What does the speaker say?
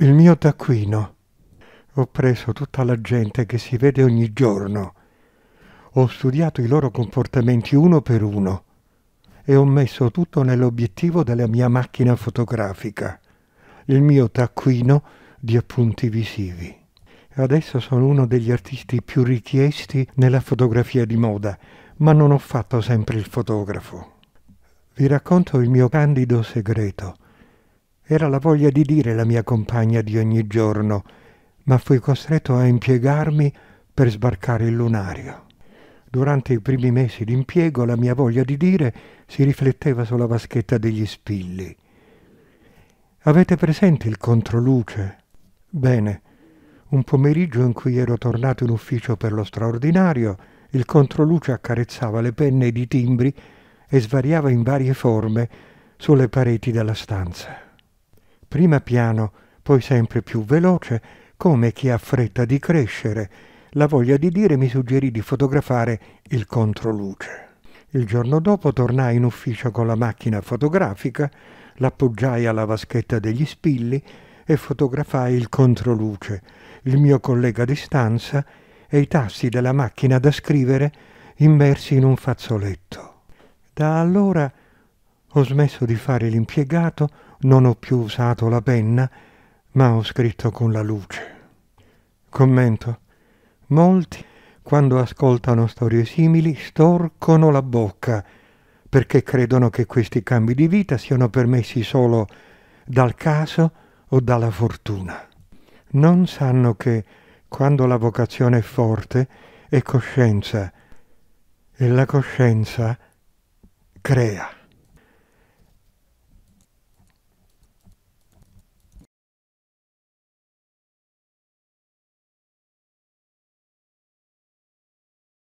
il mio taccuino. Ho preso tutta la gente che si vede ogni giorno. Ho studiato i loro comportamenti uno per uno e ho messo tutto nell'obiettivo della mia macchina fotografica, il mio taccuino di appunti visivi. Adesso sono uno degli artisti più richiesti nella fotografia di moda, ma non ho fatto sempre il fotografo. Vi racconto il mio candido segreto. Era la voglia di dire la mia compagna di ogni giorno, ma fui costretto a impiegarmi per sbarcare il lunario. Durante i primi mesi d'impiego la mia voglia di dire si rifletteva sulla vaschetta degli spilli. Avete presente il controluce? Bene, un pomeriggio in cui ero tornato in ufficio per lo straordinario, il controluce accarezzava le penne di timbri e svariava in varie forme sulle pareti della stanza prima piano, poi sempre più veloce, come chi ha fretta di crescere. La voglia di dire mi suggerì di fotografare il controluce. Il giorno dopo tornai in ufficio con la macchina fotografica, l'appoggiai alla vaschetta degli spilli e fotografai il controluce, il mio collega di stanza e i tasti della macchina da scrivere immersi in un fazzoletto. Da allora ho smesso di fare l'impiegato, non ho più usato la penna, ma ho scritto con la luce. Commento. Molti, quando ascoltano storie simili, storcono la bocca perché credono che questi cambi di vita siano permessi solo dal caso o dalla fortuna. Non sanno che quando la vocazione è forte è coscienza e la coscienza crea.